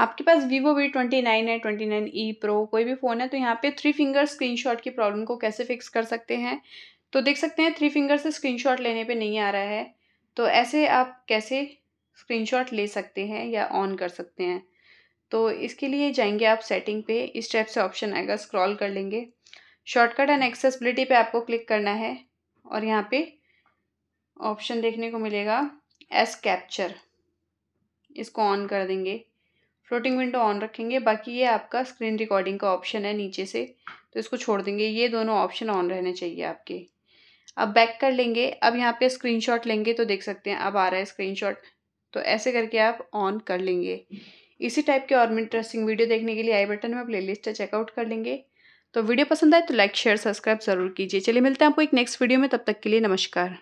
आपके पास Vivo V twenty nine है ट्वेंटी नाइन ई प्रो कोई भी फ़ोन है तो यहाँ पे थ्री फिंगर स्क्रीनशॉट की प्रॉब्लम को कैसे फिक्स कर सकते हैं तो देख सकते हैं थ्री फिंगर से स्क्रीनशॉट लेने पे नहीं आ रहा है तो ऐसे आप कैसे स्क्रीनशॉट ले सकते हैं या ऑन कर सकते हैं तो इसके लिए जाएंगे आप सेटिंग पे इस टाइप से ऑप्शन आएगा स्क्रॉल कर लेंगे शॉर्टकट एंड एक्सेसबिलिटी पे आपको क्लिक करना है और यहाँ पे ऑप्शन देखने को मिलेगा एस कैप्चर इसको ऑन कर देंगे फ्लोटिंग विंडो ऑन रखेंगे बाकी ये आपका स्क्रीन रिकॉर्डिंग का ऑप्शन है नीचे से तो इसको छोड़ देंगे ये दोनों ऑप्शन ऑन रहने चाहिए आपके अब बैक कर लेंगे अब यहाँ पे स्क्रीनशॉट लेंगे तो देख सकते हैं अब आ रहा है स्क्रीनशॉट तो ऐसे करके आप ऑन कर लेंगे इसी टाइप के और इंटरेस्टिंग वीडियो देखने के लिए आई बटन में प्लेलिस्ट चेकआउट कर लेंगे तो वीडियो पसंद आए तो लाइक शेयर सब्सक्राइब जरूर कीजिए चलिए मिलते हैं आपको एक नेक्स्ट वीडियो में तब तक के लिए नमस्कार